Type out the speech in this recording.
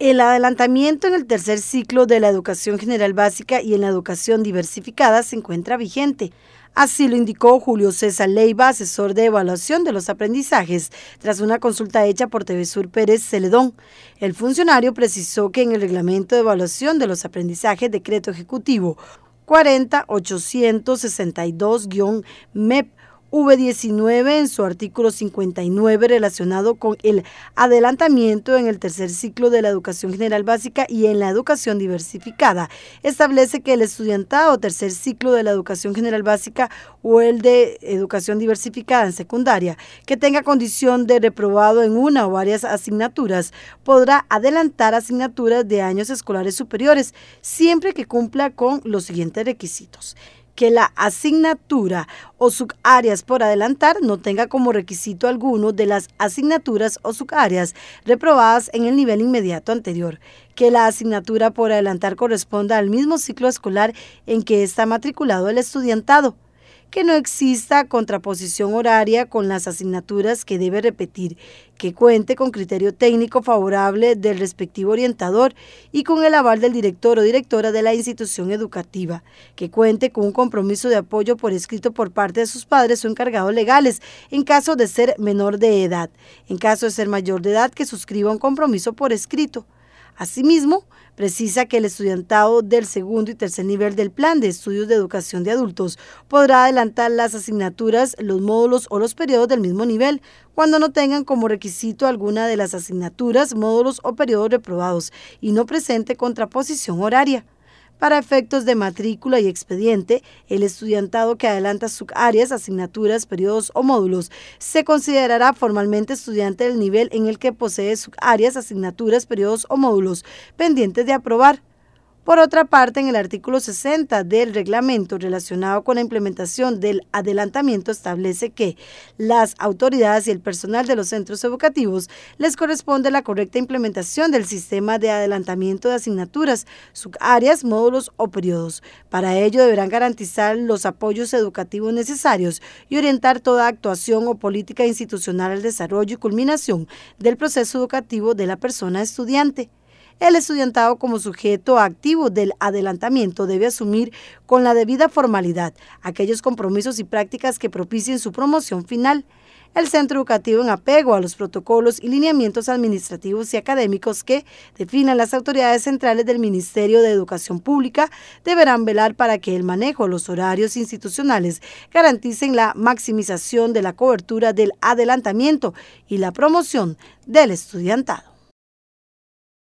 El adelantamiento en el tercer ciclo de la educación general básica y en la educación diversificada se encuentra vigente. Así lo indicó Julio César Leiva, asesor de evaluación de los aprendizajes, tras una consulta hecha por Sur Pérez Celedón. El funcionario precisó que en el Reglamento de Evaluación de los Aprendizajes Decreto Ejecutivo 40862-MEP V19 en su artículo 59 relacionado con el adelantamiento en el tercer ciclo de la educación general básica y en la educación diversificada. Establece que el estudiantado tercer ciclo de la educación general básica o el de educación diversificada en secundaria que tenga condición de reprobado en una o varias asignaturas podrá adelantar asignaturas de años escolares superiores siempre que cumpla con los siguientes requisitos que la asignatura o subáreas por adelantar no tenga como requisito alguno de las asignaturas o subáreas reprobadas en el nivel inmediato anterior, que la asignatura por adelantar corresponda al mismo ciclo escolar en que está matriculado el estudiantado que no exista contraposición horaria con las asignaturas que debe repetir, que cuente con criterio técnico favorable del respectivo orientador y con el aval del director o directora de la institución educativa, que cuente con un compromiso de apoyo por escrito por parte de sus padres o encargados legales en caso de ser menor de edad, en caso de ser mayor de edad que suscriba un compromiso por escrito. Asimismo, precisa que el estudiantado del segundo y tercer nivel del Plan de Estudios de Educación de Adultos podrá adelantar las asignaturas, los módulos o los periodos del mismo nivel cuando no tengan como requisito alguna de las asignaturas, módulos o periodos reprobados y no presente contraposición horaria. Para efectos de matrícula y expediente, el estudiantado que adelanta áreas, asignaturas, periodos o módulos se considerará formalmente estudiante del nivel en el que posee áreas, asignaturas, periodos o módulos pendientes de aprobar por otra parte, en el artículo 60 del reglamento relacionado con la implementación del adelantamiento establece que las autoridades y el personal de los centros educativos les corresponde la correcta implementación del sistema de adelantamiento de asignaturas, subáreas, módulos o periodos. Para ello deberán garantizar los apoyos educativos necesarios y orientar toda actuación o política institucional al desarrollo y culminación del proceso educativo de la persona estudiante. El estudiantado como sujeto activo del adelantamiento debe asumir con la debida formalidad aquellos compromisos y prácticas que propicien su promoción final. El centro educativo en apego a los protocolos y lineamientos administrativos y académicos que definan las autoridades centrales del Ministerio de Educación Pública deberán velar para que el manejo, de los horarios institucionales garanticen la maximización de la cobertura del adelantamiento y la promoción del estudiantado.